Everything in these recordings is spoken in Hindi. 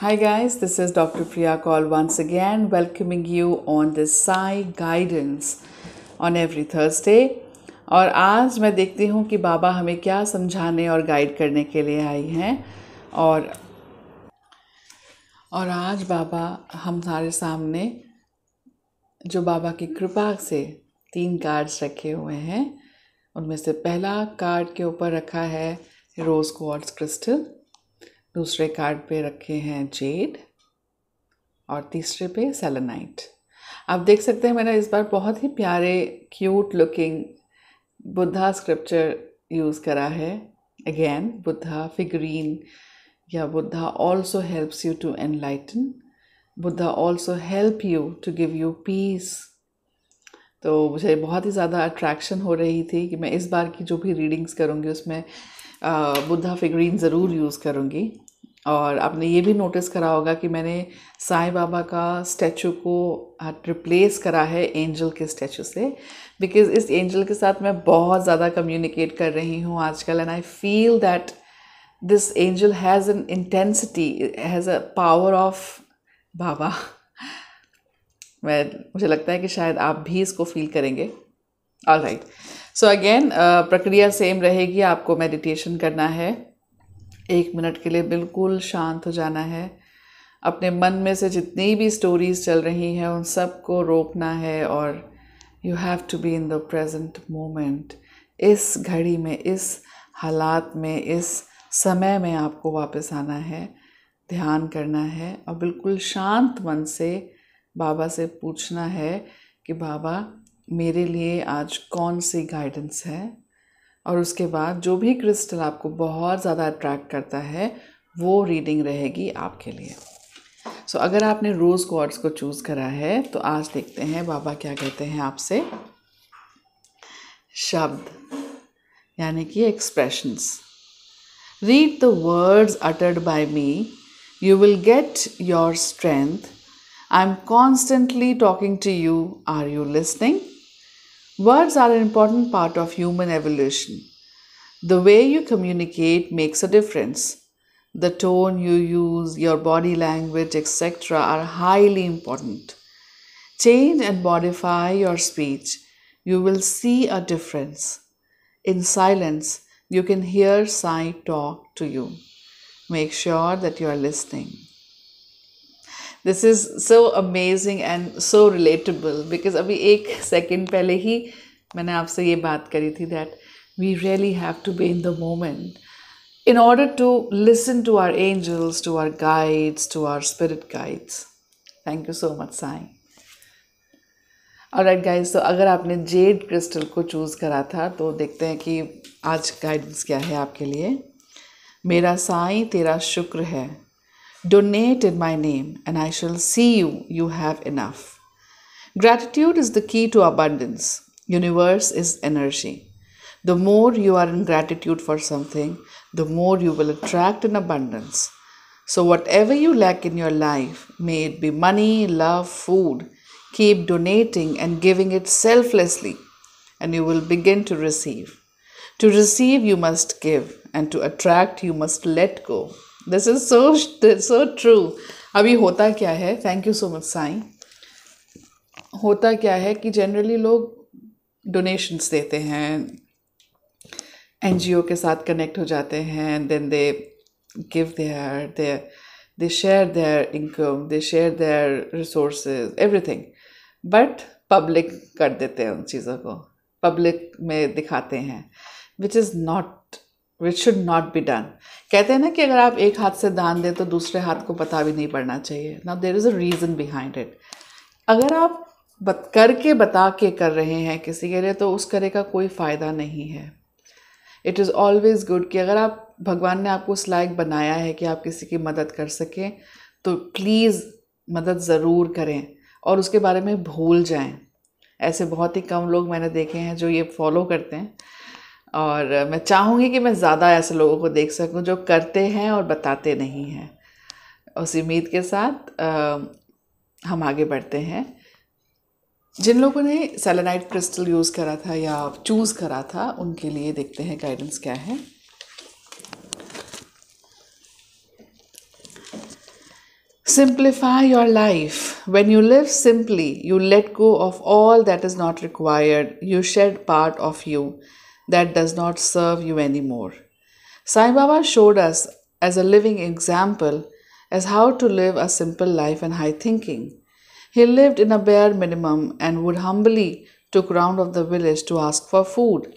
Hi guys, this is Dr. Priya Kaul once again welcoming you on this Sai Guidance on every Thursday. और आज मैं देखती हूँ कि बाबा हमें क्या समझाने और गाइड करने के लिए आई हैं और और आज बाबा हम सारे सामने जो बाबा की कृपा से तीन कार्ड्स रखे हुए हैं उनमें से पहला कार्ड के ऊपर रखा है रोज़ क्वार्ट्स क्रिस्टल दूसरे कार्ड पे रखे हैं जेड और तीसरे पे सेलेनाइट आप देख सकते हैं मैंने इस बार बहुत ही प्यारे cute looking Buddha scripture use करा है अगेन बुद्धा फिगरीन या Buddha also helps you to enlighten Buddha also help you to give you peace तो मुझे बहुत ही ज़्यादा अट्रैक्शन हो रही थी कि मैं इस बार की जो भी रीडिंग्स करूँगी उसमें बुद्धा फिगरीन ज़रूर यूज़ करूँगी और आपने ये भी नोटिस करा होगा कि मैंने साईं बाबा का स्टैचू को रिप्लेस करा है एंजल के स्टैचू से बिकॉज़ इस एंजल के साथ मैं बहुत ज़्यादा कम्युनिकेट कर रही हूँ आजकल and I feel that this angel has an intensity has a power of बाबा मैं मुझे लगता है कि शायद आप भी इसको फील करेंगे ऑल राइट सो अगेन प्रक्रिया सेम रहेगी आपको मेडिटेशन करना है एक मिनट के लिए बिल्कुल शांत हो जाना है अपने मन में से जितनी भी स्टोरीज चल रही हैं उन सब को रोकना है और you have to be in the present moment इस घड़ी में इस हालात में इस समय में आपको वापस आना है ध्यान करना है और बिल्कुल शांत मन से बाबा से पूछना है कि बाबा मेरे लिए आज कौन सी गाइडेंस है और उसके बाद जो भी क्रिस्टल आपको बहुत ज़्यादा अट्रैक्ट करता है वो रीडिंग रहेगी आपके लिए सो so, अगर आपने रोज़ क्वार्ट्स को चूज़ करा है तो आज देखते हैं बाबा क्या कहते हैं आपसे शब्द यानी कि expressions read the words uttered by me you will get your strength I am constantly talking to you are you listening Words are an important part of human evolution. The way you communicate makes a difference. The tone you use, your body language, etc., are highly important. Change and modify your speech. You will see a difference. In silence, you can hear Sai talk to you. Make sure that you are listening. This is so amazing and so relatable because अभी एक सेकेंड पहले ही मैंने आपसे ये बात करी थी that we really have to be in the moment in order to listen to our angels to our guides to our spirit guides thank you so much Sai और गाइड्स तो अगर आपने जेड क्रिस्टल को चूज़ करा था तो देखते हैं कि आज गाइडेंस क्या है आपके लिए मेरा साई तेरा शुक्र है Donate in my name, and I shall see you, you have enough. Gratitude is the key to abundance. Universe is energy. The more you are in gratitude for something, the more you will attract in abundance. So, whatever you lack in your life, may it be money, love, food, keep donating and giving it selflessly, and you will begin to receive. To receive, you must give, and to attract, you must let go. This is so so true अभी होता क्या है thank you so much Sai होता क्या है कि जनरली लोग डोनेशंस देते हैं एन के साथ कनेक्ट हो जाते हैं then they give their there they share their income they share their resource everything but public कर देते हैं उन चीज़ों को पब्लिक में दिखाते हैं which is not which should not be done कहते हैं ना कि अगर आप एक हाथ से दान दें तो दूसरे हाथ को पता भी नहीं पड़ना चाहिए ना there is a reason behind it अगर आप बत करके बता के कर रहे हैं किसी के लिए तो उस करे का कोई फ़ायदा नहीं है इट इज़ ऑलवेज़ गुड कि अगर आप भगवान ने आपको उस लायक बनाया है कि आप किसी की मदद कर सकें तो प्लीज़ मदद ज़रूर करें और उसके बारे में भूल जाएं ऐसे बहुत ही कम लोग मैंने देखे हैं जो ये फॉलो करते हैं और मैं चाहूँगी कि मैं ज़्यादा ऐसे लोगों को देख सकूँ जो करते हैं और बताते नहीं हैं उस उम्मीद के साथ आ, हम आगे बढ़ते हैं जिन लोगों ने सेलेनाइट क्रिस्टल यूज़ करा था या चूज़ करा था उनके लिए देखते हैं गाइडेंस क्या है simplify your life When you live simply you let go of all that is not required you shed part of you that does not serve you anymore. Sai Baba showed us as a living example as how to live a simple life and high thinking. He lived in a bare minimum and would humbly took round of the village to ask for food.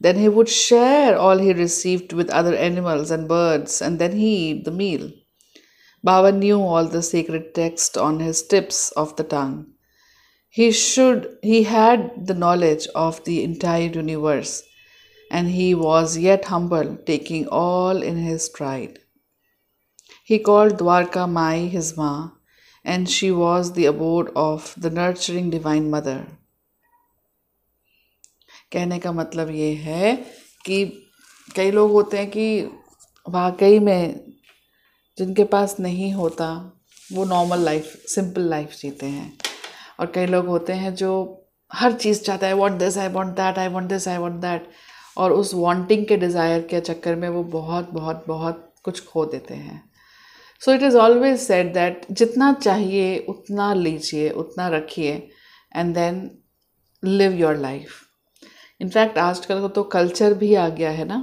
Then he would share all he received with other animals and birds, and then he eat the meal. Baba knew all the sacred text on his tips of the tongue. He should he had the knowledge of the entire universe and he was yet humble, taking all in his stride. He called Dwarka Mai his Ma, and she was the abode of the nurturing Divine Mother. कहने का मतलब ये है कि कई लोग होते हैं कि वाकई में जिनके पास नहीं होता वो नॉर्मल लाइफ सिंपल लाइफ जीते हैं और कई लोग होते हैं जो हर चीज़ चाहता है I want this I want that I want this I want that और उस वांटिंग के डिज़ायर के चक्कर में वो बहुत बहुत बहुत कुछ खो देते हैं so it is always said that जितना चाहिए उतना लीजिए उतना रखिए and then live your life in fact आजकल का तो कल्चर भी आ गया है ना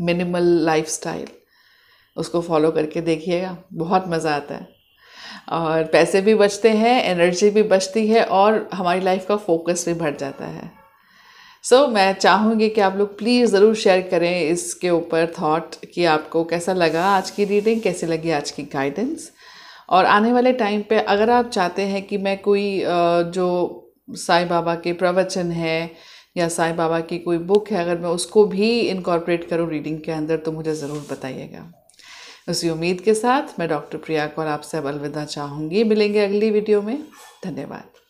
मिनिमल लाइफ उसको फॉलो करके देखिएगा बहुत मज़ा आता है और पैसे भी बचते हैं एनर्जी भी बचती है और हमारी लाइफ का फोकस भी बढ़ जाता है सो so, मैं चाहूँगी कि आप लोग प्लीज़ ज़रूर शेयर करें इसके ऊपर थॉट कि आपको कैसा लगा आज की रीडिंग कैसी लगी आज की गाइडेंस और आने वाले टाइम पे अगर आप चाहते हैं कि मैं कोई जो साईं बाबा के प्रवचन है या साईं बाबा की कोई बुक है अगर मैं उसको भी इनकॉर्पोरेट करूँ रीडिंग के अंदर तो मुझे ज़रूर बताइएगा उसी उम्मीद के साथ मैं डॉक्टर प्रिया कौर आपसे अब अलविदा चाहूँगी मिलेंगे अगली वीडियो में धन्यवाद